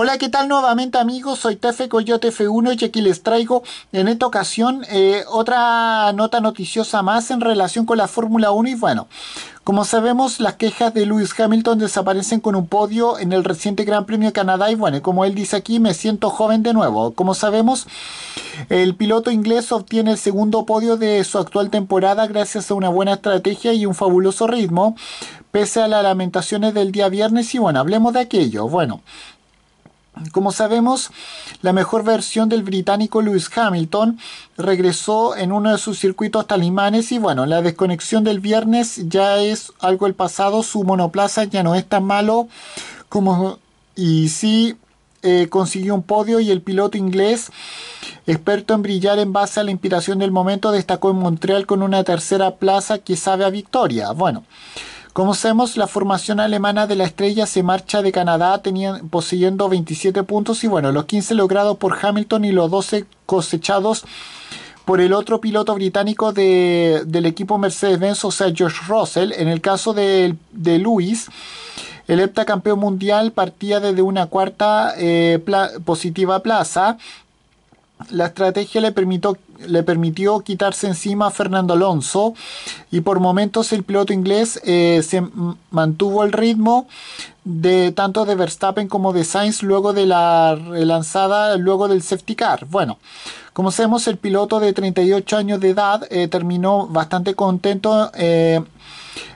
Hola, ¿qué tal nuevamente amigos? Soy Tefe Coyote F1 y aquí les traigo en esta ocasión eh, otra nota noticiosa más en relación con la Fórmula 1 y bueno, como sabemos las quejas de Lewis Hamilton desaparecen con un podio en el reciente Gran Premio de Canadá y bueno, como él dice aquí, me siento joven de nuevo. Como sabemos, el piloto inglés obtiene el segundo podio de su actual temporada gracias a una buena estrategia y un fabuloso ritmo, pese a las lamentaciones del día viernes y bueno, hablemos de aquello. Bueno, como sabemos, la mejor versión del británico Lewis Hamilton regresó en uno de sus circuitos talimanes y bueno, la desconexión del viernes ya es algo del pasado, su monoplaza ya no es tan malo como y sí eh, consiguió un podio y el piloto inglés, experto en brillar en base a la inspiración del momento, destacó en Montreal con una tercera plaza que sabe a victoria. Bueno. Como sabemos, la formación alemana de la estrella se marcha de Canadá poseyendo 27 puntos y bueno, los 15 logrados por Hamilton y los 12 cosechados por el otro piloto británico del equipo Mercedes-Benz, o sea, George Russell. En el caso de, de Lewis, el heptacampeón mundial partía desde una cuarta eh, positiva plaza la estrategia le, permitió, le permitió quitarse encima a Fernando Alonso y por momentos el piloto inglés eh, se mantuvo el ritmo de tanto de Verstappen como de Sainz luego de la relanzada, luego del safety car. Bueno, como sabemos el piloto de 38 años de edad eh, terminó bastante contento. Eh,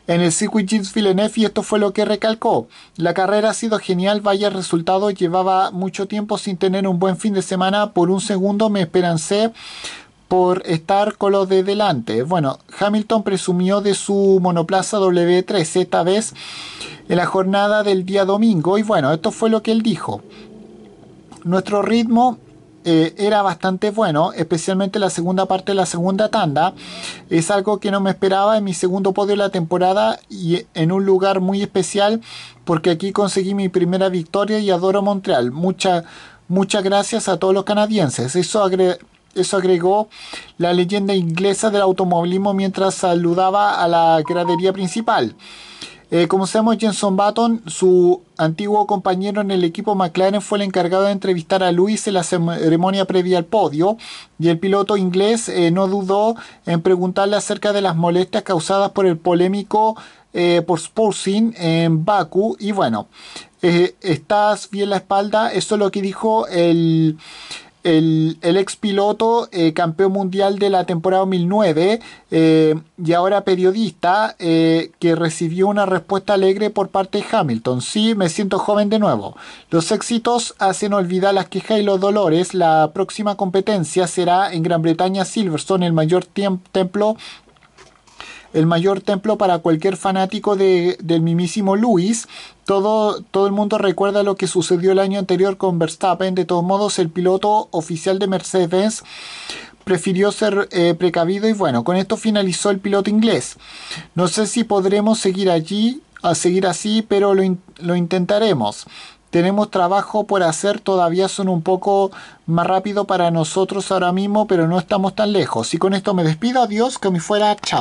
en el circuit Jeans Villeneuve y esto fue lo que recalcó. La carrera ha sido genial, vaya resultado, llevaba mucho tiempo sin tener un buen fin de semana, por un segundo me esperancé por estar con los de delante. Bueno, Hamilton presumió de su monoplaza W3 esta vez en la jornada del día domingo y bueno, esto fue lo que él dijo. Nuestro ritmo eh, era bastante bueno, especialmente la segunda parte de la segunda tanda. Es algo que no me esperaba en mi segundo podio de la temporada y en un lugar muy especial porque aquí conseguí mi primera victoria y adoro Montreal. muchas gracias a todos los canadienses. Eso, eso agregó la leyenda inglesa del automovilismo mientras saludaba a la gradería principal. Eh, como sabemos, Jenson Button, su antiguo compañero en el equipo McLaren, fue el encargado de entrevistar a Luis en la ceremonia previa al podio y el piloto inglés eh, no dudó en preguntarle acerca de las molestias causadas por el polémico eh, por Spursing en Baku y bueno, estás bien la espalda, eso es lo que dijo el el, ex piloto, eh, campeón mundial de la temporada 2009 eh, y ahora periodista, eh, que recibió una respuesta alegre por parte de Hamilton. Sí, me siento joven de nuevo. Los éxitos hacen olvidar las quejas y los dolores. La próxima competencia será en Gran Bretaña Silverstone, el mayor templo el mayor templo para cualquier fanático de, del mimísimo Luis. Todo, todo el mundo recuerda lo que sucedió el año anterior con Verstappen. De todos modos, el piloto oficial de Mercedes prefirió ser eh, precavido y bueno, con esto finalizó el piloto inglés. No sé si podremos seguir allí, a seguir así, pero lo, intentaremos. Tenemos trabajo por hacer, todavía son un poco más rápido para nosotros ahora mismo, pero no estamos tan lejos. Y con esto me despido, adiós, que me fuera, chao.